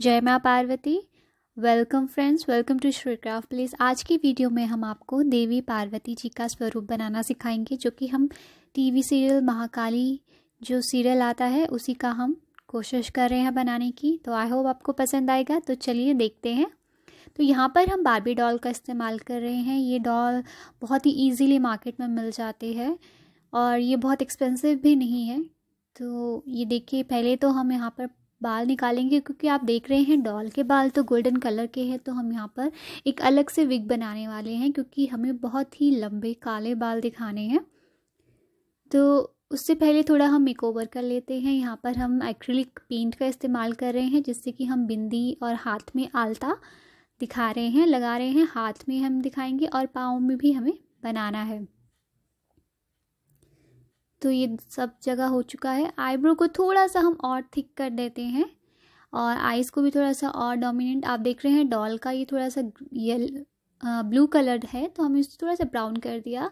जय माँ Parvati welcome friends welcome to Shri craft place आज की वीडियो में हम आपको देवी पार्वती जी का स्वरूप बनाना सिखाएंगे जो कि हम टीवी सीरियल महाकाली जो सीरियल आता है उसी का हम कोशिश कर रहे हैं बनाने की तो आई होप आपको पसंद आएगा तो चलिए देखते हैं तो यहाँ पर हम बारबी डॉल का इस्तेमाल कर रहे हैं ये डॉल बहुत ही ईजीली मार्केट में मिल जाती है और ये बहुत एक्सपेंसिव भी नहीं है तो ये देखिए पहले तो हम यहाँ पर बाल निकालेंगे क्योंकि आप देख रहे हैं डॉल के बाल तो गोल्डन कलर के हैं तो हम यहाँ पर एक अलग से विग बनाने वाले हैं क्योंकि हमें बहुत ही लंबे काले बाल दिखाने हैं तो उससे पहले थोड़ा हम मेक ओवर कर लेते हैं यहाँ पर हम एक्रिलिक पेंट का इस्तेमाल कर रहे हैं जिससे कि हम बिंदी और हाथ में आलता दिखा रहे हैं लगा रहे हैं हाथ में हम दिखाएंगे और पाँव में भी हमें बनाना है तो ये सब जगह हो चुका है आईब्रो को थोड़ा सा हम और थिक कर देते हैं और आइज़ को भी थोड़ा सा और डोमिनेंट आप देख रहे हैं डॉल का ये थोड़ा सा येल ब्लू कलर है तो हमने इसको थोड़ा सा ब्राउन कर दिया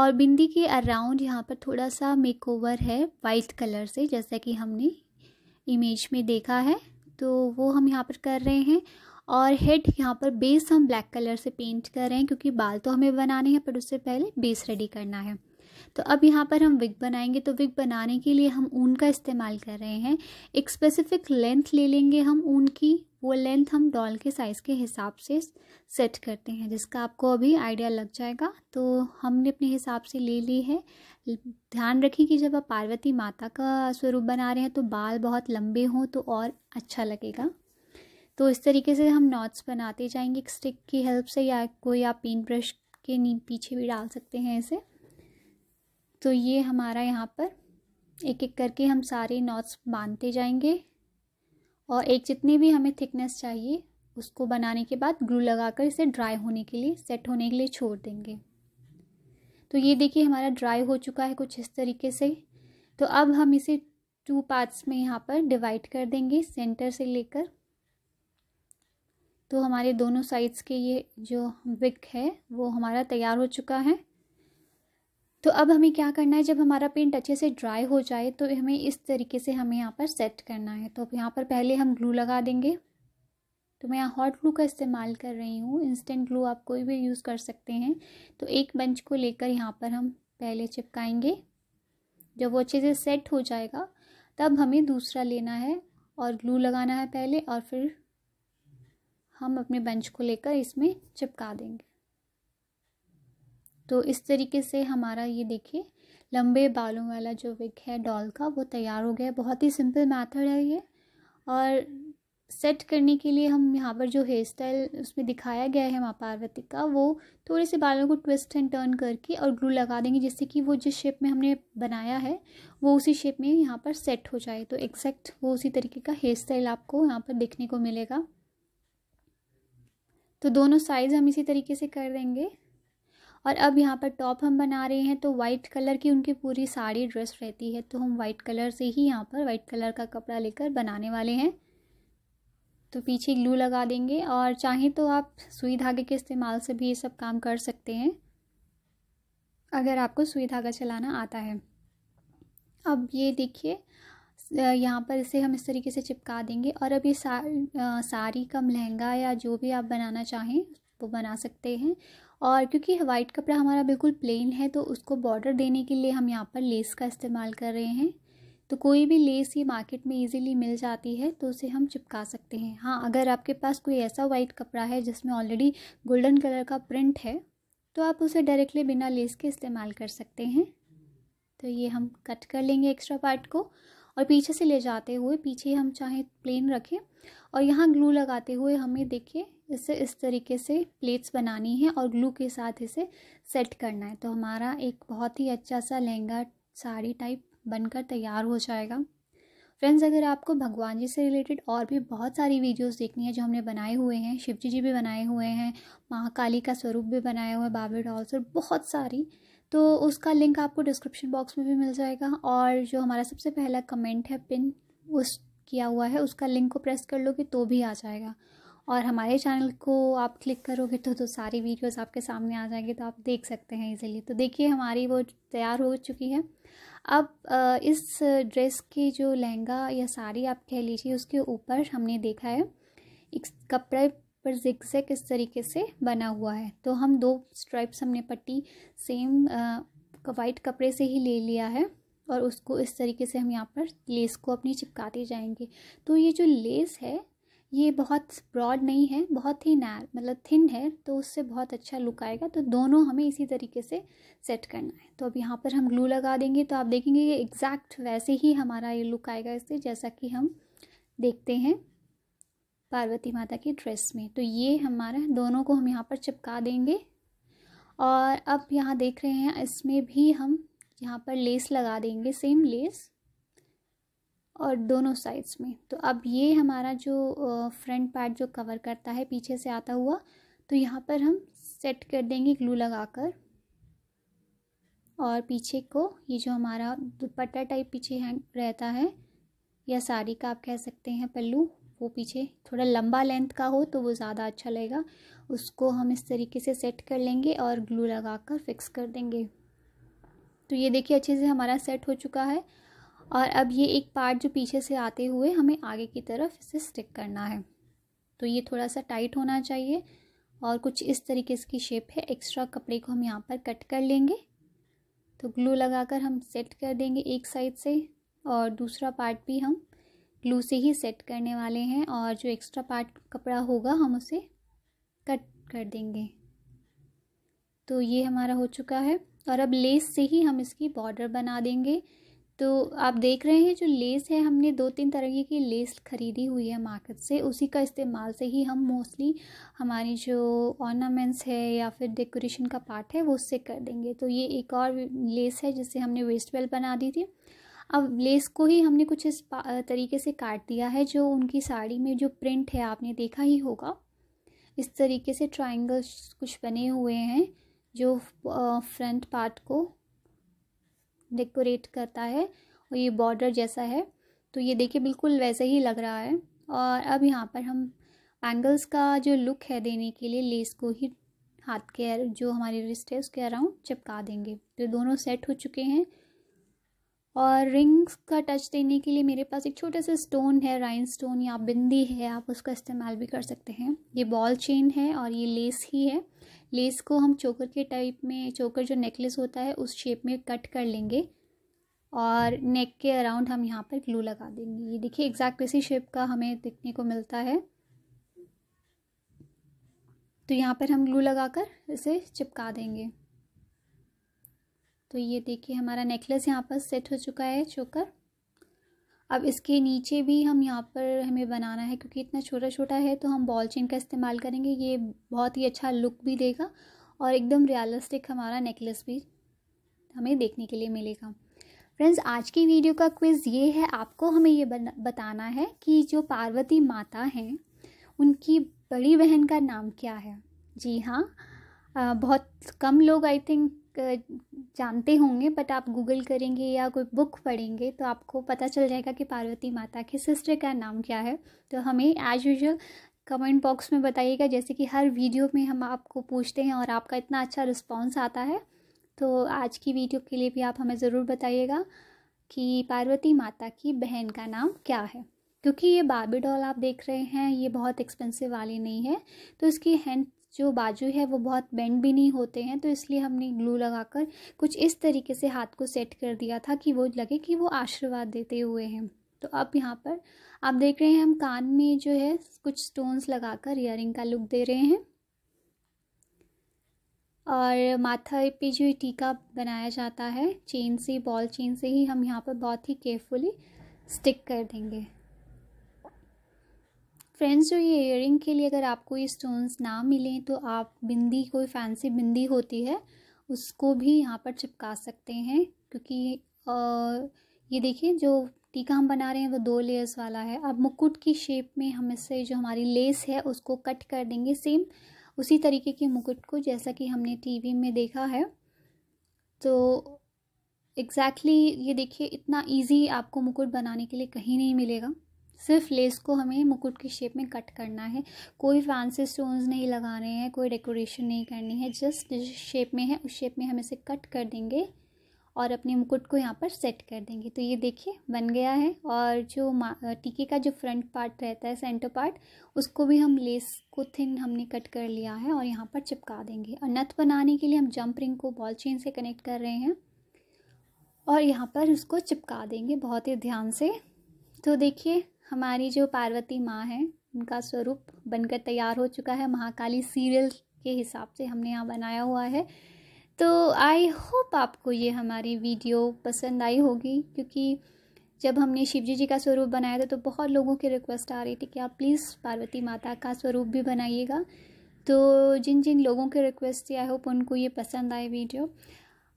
और बिंदी के अराउंड यहाँ पर थोड़ा सा मेकओवर है वाइट कलर से जैसा कि हमने इमेज में देखा है तो वो हम यहाँ पर कर रहे हैं और हेड यहाँ पर बेस हम ब्लैक कलर से पेंट कर रहे हैं क्योंकि बाल तो हमें बनाने हैं पर उससे पहले बेस रेडी करना है तो अब यहाँ पर हम विग बनाएंगे तो विग बनाने के लिए हम ऊन का इस्तेमाल कर रहे हैं एक स्पेसिफिक लेंथ ले लेंगे हम ऊन की वो लेंथ हम डॉल के साइज़ के हिसाब से सेट करते हैं जिसका आपको अभी आइडिया लग जाएगा तो हमने अपने हिसाब से ले ली है ध्यान रखें कि जब आप पार्वती माता का स्वरूप बना रहे हैं तो बाल बहुत लंबे हों तो और अच्छा लगेगा तो इस तरीके से हम नॉट्स बनाते जाएंगे एक स्टिक की हेल्प से या कोई आप पेंट ब्रश के पीछे भी डाल सकते हैं इसे तो ये हमारा यहाँ पर एक एक करके हम सारे नॉट्स बांधते जाएंगे और एक जितनी भी हमें थिकनेस चाहिए उसको बनाने के बाद ग्लू लगाकर इसे ड्राई होने के लिए सेट होने के लिए छोड़ देंगे तो ये देखिए हमारा ड्राई हो चुका है कुछ इस तरीके से तो अब हम इसे टू पार्ट्स में यहाँ पर डिवाइड कर देंगे सेंटर से लेकर तो हमारे दोनों साइड्स के ये जो विक है वो हमारा तैयार हो चुका है तो अब हमें क्या करना है जब हमारा पेंट अच्छे से ड्राई हो जाए तो हमें इस तरीके से हमें यहाँ पर सेट करना है तो अब यहाँ पर पहले हम ग्लू लगा देंगे तो मैं यहाँ हॉट ग्लू का इस्तेमाल कर रही हूँ इंस्टेंट ग्लू आप कोई भी यूज़ कर सकते हैं तो एक बंच को लेकर यहाँ पर हम पहले चिपकाएंगे जब वो अच्छे से सेट हो जाएगा तब हमें दूसरा लेना है और ग्लू लगाना है पहले और फिर हम अपने बंच को लेकर इसमें चिपका देंगे तो इस तरीके से हमारा ये देखिए लंबे बालों वाला जो विग है डॉल का वो तैयार हो गया बहुत ही सिंपल मैथड है ये और सेट करने के लिए हम यहाँ पर जो हेयर स्टाइल उसमें दिखाया गया है माँ पार्वती का वो थोड़े से बालों को ट्विस्ट एंड टर्न करके और ग्लू लगा देंगे जिससे कि वो जिस शेप में हमने बनाया है वो उसी शेप में यहाँ पर सेट हो जाए तो एक्जैक्ट वो उसी तरीके का हेयर स्टाइल आपको यहाँ पर देखने को मिलेगा तो दोनों साइज़ हम इसी तरीके से कर देंगे और अब यहाँ पर टॉप हम बना रहे हैं तो वाइट कलर की उनकी पूरी साड़ी ड्रेस रहती है तो हम वाइट कलर से ही यहाँ पर वाइट कलर का कपड़ा लेकर बनाने वाले हैं तो पीछे ग्लू लगा देंगे और चाहें तो आप सुई धागे के इस्तेमाल से भी ये सब काम कर सकते हैं अगर आपको सुई धागा चलाना आता है अब ये देखिए यहाँ पर इसे हम इस तरीके से चिपका देंगे और अब ये सा, साड़ी कम लहंगा या जो भी आप बनाना चाहें वो बना सकते हैं और क्योंकि वाइट कपड़ा हमारा बिल्कुल प्लेन है तो उसको बॉर्डर देने के लिए हम यहाँ पर लेस का इस्तेमाल कर रहे हैं तो कोई भी लेस ये मार्केट में इजीली मिल जाती है तो उसे हम चिपका सकते हैं हाँ अगर आपके पास कोई ऐसा वाइट कपड़ा है जिसमें ऑलरेडी गोल्डन कलर का प्रिंट है तो आप उसे डायरेक्टली बिना लेस के इस्तेमाल कर सकते हैं तो ये हम कट कर लेंगे एक्स्ट्रा पार्ट को और पीछे से ले जाते हुए पीछे हम चाहे प्लेन रखें और यहाँ ग्लू लगाते हुए हमें देखिए इसे इस तरीके से प्लेट्स बनानी है और ग्लू के साथ इसे सेट करना है तो हमारा एक बहुत ही अच्छा सा लहंगा साड़ी टाइप बनकर तैयार हो जाएगा फ्रेंड्स अगर आपको भगवान जी से रिलेटेड और भी बहुत सारी वीडियोस देखनी है जो हमने बनाए हुए हैं शिव जी जी भी बनाए हुए हैं महाकाली का स्वरूप भी बनाया हुआ है बाबे डॉल्स और बहुत सारी तो उसका लिंक आपको डिस्क्रिप्शन बॉक्स में भी मिल जाएगा और जो हमारा सबसे पहला कमेंट है पिन उस किया हुआ है उसका लिंक को प्रेस कर लोगे तो भी आ जाएगा और हमारे चैनल को आप क्लिक करोगे तो तो सारी वीडियोस आपके सामने आ जाएंगे तो आप देख सकते हैं इजीली तो देखिए हमारी वो तैयार हो चुकी है अब इस ड्रेस की जो लहंगा या साड़ी आप कह लीजिए उसके ऊपर हमने देखा है एक कपड़े पर जिक्सेक इस तरीके से बना हुआ है तो हम दो स्ट्राइप्स हमने पट्टी सेम वाइट कपड़े से ही ले लिया है और उसको इस तरीके से हम यहाँ पर लेस को अपनी चिपकाते जाएंगे तो ये जो लेस है ये बहुत ब्रॉड नहीं है बहुत ही नैर मतलब थिन है तो उससे बहुत अच्छा लुक आएगा तो दोनों हमें इसी तरीके से सेट करना है तो अब यहाँ पर हम ग्लू लगा देंगे तो आप देखेंगे ये एग्जैक्ट वैसे ही हमारा ये लुक आएगा इससे जैसा कि हम देखते हैं पार्वती माता की ड्रेस में तो ये हमारा दोनों को हम यहाँ पर चिपका देंगे और अब यहाँ देख रहे हैं इसमें भी हम यहाँ पर लेस लगा देंगे सेम लेस और दोनों साइड्स में तो अब ये हमारा जो फ्रंट पार्ट जो कवर करता है पीछे से आता हुआ तो यहाँ पर हम सेट कर देंगे ग्लू लगाकर और पीछे को ये जो हमारा दुपट्टा टाइप पीछे हैंग रहता है या साड़ी का आप कह सकते हैं पल्लू वो पीछे थोड़ा लंबा लेंथ का हो तो वो ज़्यादा अच्छा लगेगा उसको हम इस तरीके से सेट कर लेंगे और ग्लू लगा कर फिक्स कर देंगे तो ये देखिए अच्छे से हमारा सेट हो चुका है और अब ये एक पार्ट जो पीछे से आते हुए हमें आगे की तरफ इसे स्टिक करना है तो ये थोड़ा सा टाइट होना चाहिए और कुछ इस तरीके इसकी शेप है एक्स्ट्रा कपड़े को हम यहाँ पर कट कर लेंगे तो ग्लू लगाकर हम सेट कर देंगे एक साइड से और दूसरा पार्ट भी हम ग्लू से ही सेट करने वाले हैं और जो एक्स्ट्रा पार्ट कपड़ा होगा हम उसे कट कर देंगे तो ये हमारा हो चुका है और अब लेस से ही हम इसकी बॉर्डर बना देंगे तो आप देख रहे हैं जो लेस है हमने दो तीन तरह की लेस ख़रीदी हुई है मार्केट से उसी का इस्तेमाल से ही हम मोस्टली हमारी जो ऑर्नामेंट्स है या फिर डेकोरेशन का पार्ट है वो उससे कर देंगे तो ये एक और लेस है जिससे हमने वेस्ट बेल्ट बना दी थी अब लेस को ही हमने कुछ इस तरीके से काट दिया है जो उनकी साड़ी में जो प्रिंट है आपने देखा ही होगा इस तरीके से ट्राइंगल्स कुछ बने हुए हैं जो फ्रंट पार्ट को डेकोरेट करता है और ये बॉर्डर जैसा है तो ये देखिए बिल्कुल वैसे ही लग रहा है और अब यहाँ पर हम एंगल्स का जो लुक है देने के लिए लेस को ही हाथ के जो हमारी रिस्ट है उसके अराउंड चिपका देंगे तो दोनों सेट हो चुके हैं और रिंग्स का टच देने के लिए मेरे पास एक छोटे से स्टोन है राइन स्टोन या बिंदी है आप उसका इस्तेमाल भी कर सकते हैं ये बॉल चेन है और ये लेस ही है लेस को हम चोकर के टाइप में चोकर जो नेकलेस होता है उस शेप में कट कर लेंगे और नेक के अराउंड हम यहाँ पर ग्लू लगा देंगे ये देखिए एग्जैक्ट इसी शेप का हमें देखने को मिलता है तो यहाँ पर हम ग्लू लगाकर इसे चिपका देंगे तो ये देखिए हमारा नेकलेस यहाँ पर सेट हो चुका है चोकर अब इसके नीचे भी हम यहाँ पर हमें बनाना है क्योंकि इतना छोटा छोटा है तो हम बॉल चेन का इस्तेमाल करेंगे ये बहुत ही अच्छा लुक भी देगा और एकदम रियलिस्टिक हमारा नेकलेस भी हमें देखने के लिए मिलेगा फ्रेंड्स आज की वीडियो का क्विज़ ये है आपको हमें ये बताना है कि जो पार्वती माता हैं उनकी बड़ी बहन का नाम क्या है जी हाँ बहुत कम लोग आई थिंक जानते होंगे बट आप गूगल करेंगे या कोई बुक पढ़ेंगे तो आपको पता चल जाएगा कि पार्वती माता के सिस्टर का नाम क्या है तो हमें एज यूजल कमेंट बॉक्स में बताइएगा जैसे कि हर वीडियो में हम आपको पूछते हैं और आपका इतना अच्छा रिस्पॉन्स आता है तो आज की वीडियो के लिए भी आप हमें ज़रूर बताइएगा कि पार्वती माता की बहन का नाम क्या है क्योंकि ये बाबी डॉल आप देख रहे हैं ये बहुत एक्सपेंसिव वाली नहीं है तो इसकी हैंड जो बाजू है वो बहुत बेंड भी नहीं होते हैं तो इसलिए हमने ग्लू लगाकर कुछ इस तरीके से हाथ को सेट कर दिया था कि वो लगे कि वो आशीर्वाद देते हुए हैं तो अब यहाँ पर आप देख रहे हैं हम कान में जो है कुछ स्टोन्स लगाकर इयर का लुक दे रहे हैं और माथा पे जो टीका बनाया जाता है चेन से बॉल चेन से ही हम यहाँ पर बहुत ही केयरफुली स्टिक कर देंगे फ्रेंड्स जो ये इयर के लिए अगर आपको ये स्टोन्स ना मिलें तो आप बिंदी कोई फैंसी बिंदी होती है उसको भी यहाँ पर चिपका सकते हैं क्योंकि आ, ये देखिए जो टीका हम बना रहे हैं वो दो लेयर्स वाला है अब मुकुट की शेप में हम इससे जो हमारी लेस है उसको कट कर देंगे सेम उसी तरीके के मुकुट को जैसा कि हमने टीवी में देखा है तो एग्जैक्टली exactly ये देखिए इतना इजी आपको मुकुट बनाने के लिए कहीं नहीं मिलेगा सिर्फ लेस को हमें मुकुट की शेप में कट करना है कोई फैंसी स्टोन्स नहीं लगाने हैं कोई डेकोरेशन नहीं करनी है जस्ट जिस शेप में है उस शेप में हम इसे कट कर देंगे और अपने मुकुट को यहाँ पर सेट कर देंगे तो ये देखिए बन गया है और जो टीके का जो फ्रंट पार्ट रहता है सेंटर पार्ट उसको भी हम लेस को थिन हमने कट कर लिया है और यहाँ पर चिपका देंगे और नथ बनाने के लिए हम जंप रिंग को बॉल चेन से कनेक्ट कर रहे हैं और यहाँ पर उसको चिपका देंगे बहुत ही ध्यान से तो देखिए हमारी जो पार्वती माँ है उनका स्वरूप बनकर तैयार हो चुका है महाकाली सीरियल के हिसाब से हमने यहाँ बनाया हुआ है तो आई होप आपको ये हमारी वीडियो पसंद आई होगी क्योंकि जब हमने शिवजी जी का स्वरूप बनाया था तो बहुत लोगों की रिक्वेस्ट आ रही थी कि आप प्लीज़ पार्वती माता का स्वरूप भी बनाइएगा तो जिन जिन लोगों के रिक्वेस्ट थी आई होप उनको ये पसंद आए वीडियो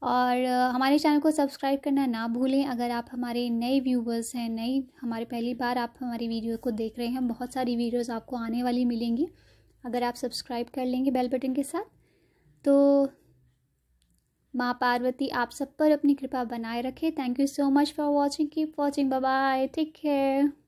और हमारे चैनल को सब्सक्राइब करना ना भूलें अगर आप हमारे नए व्यूवर्स हैं नई हमारे पहली बार आप हमारी वीडियो को देख रहे हैं बहुत सारी वीडियोस आपको आने वाली मिलेंगी अगर आप सब्सक्राइब कर लेंगे बेल बटन के साथ तो माँ पार्वती आप सब पर अपनी कृपा बनाए रखें thank you so much for watching keep watching bye take care